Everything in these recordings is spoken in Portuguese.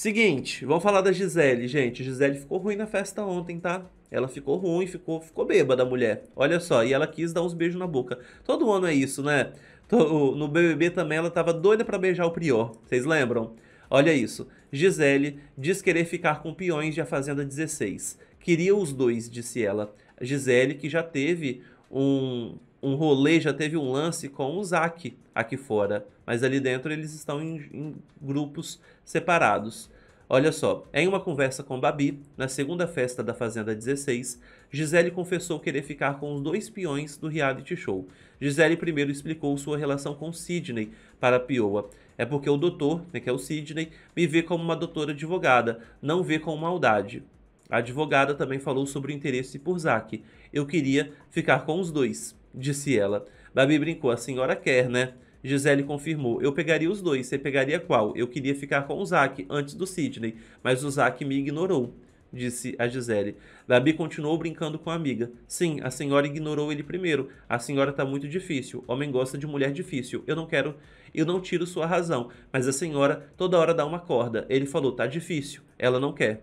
Seguinte, vamos falar da Gisele, gente. Gisele ficou ruim na festa ontem, tá? Ela ficou ruim, ficou, ficou bêbada a mulher. Olha só, e ela quis dar uns beijos na boca. Todo ano é isso, né? No BBB também ela tava doida para beijar o Prior. Vocês lembram? Olha isso. Gisele diz querer ficar com peões de A Fazenda 16. Queria os dois, disse ela. Gisele, que já teve um um rolê, já teve um lance com o Zack aqui fora, mas ali dentro eles estão em, em grupos separados. Olha só, em uma conversa com Babi, na segunda festa da Fazenda 16, Gisele confessou querer ficar com os dois peões do reality show. Gisele primeiro explicou sua relação com Sidney para Pioa. É porque o doutor, né, que é o Sidney, me vê como uma doutora advogada, não vê com maldade. A advogada também falou sobre o interesse por Zack. Eu queria ficar com os dois disse ela. Babi brincou, a senhora quer, né? Gisele confirmou, eu pegaria os dois, você pegaria qual? Eu queria ficar com o Zac antes do Sidney, mas o Zac me ignorou, disse a Gisele. Babi continuou brincando com a amiga. Sim, a senhora ignorou ele primeiro. A senhora tá muito difícil. Homem gosta de mulher difícil. Eu não quero, eu não tiro sua razão, mas a senhora toda hora dá uma corda. Ele falou, tá difícil. Ela não quer,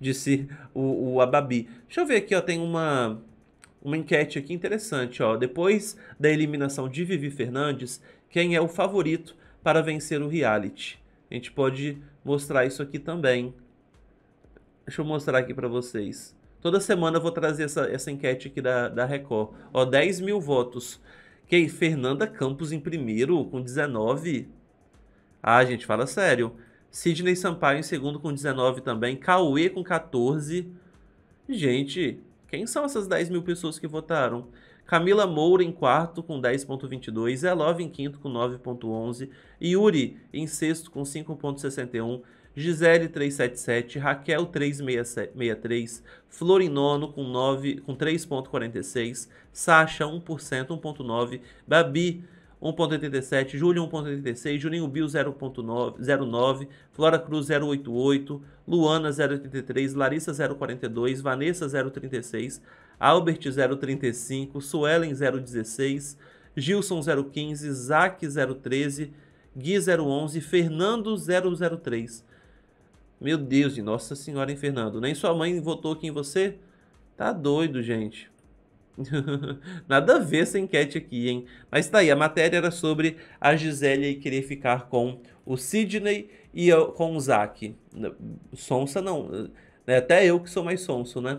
disse o, o Ababi. Deixa eu ver aqui, ó, tem uma uma enquete aqui interessante, ó. Depois da eliminação de Vivi Fernandes, quem é o favorito para vencer o reality? A gente pode mostrar isso aqui também. Deixa eu mostrar aqui para vocês. Toda semana eu vou trazer essa, essa enquete aqui da, da Record. Ó, 10 mil votos. Quem? Fernanda Campos em primeiro, com 19. Ah, gente, fala sério. Sidney Sampaio em segundo com 19 também. Cauê com 14. Gente, quem são essas 10 mil pessoas que votaram? Camila Moura em quarto com 10.22, Elove em quinto com 9.11, Yuri em sexto com 5.61, Gisele 377, Raquel 363, Flor em nono com, 9, com 3.46, Sasha 1%, 1.9, Babi 1.87, julho 1.86, Juninho Bill 0.09, Flora Cruz 0.88, Luana 0.83, Larissa 0.42, Vanessa 0.36, Albert 0.35, Suelen 0.16, Gilson 015, Zac 013, Gui 011, Fernando 003. Meu Deus, de Nossa Senhora, hein, Fernando? Nem sua mãe votou aqui em você? Tá doido, gente. Nada a ver essa enquete aqui, hein? Mas tá aí, a matéria era sobre a Gisele querer ficar com o Sidney e com o Zack. Sonsa não. Né? Até eu que sou mais sonso, né?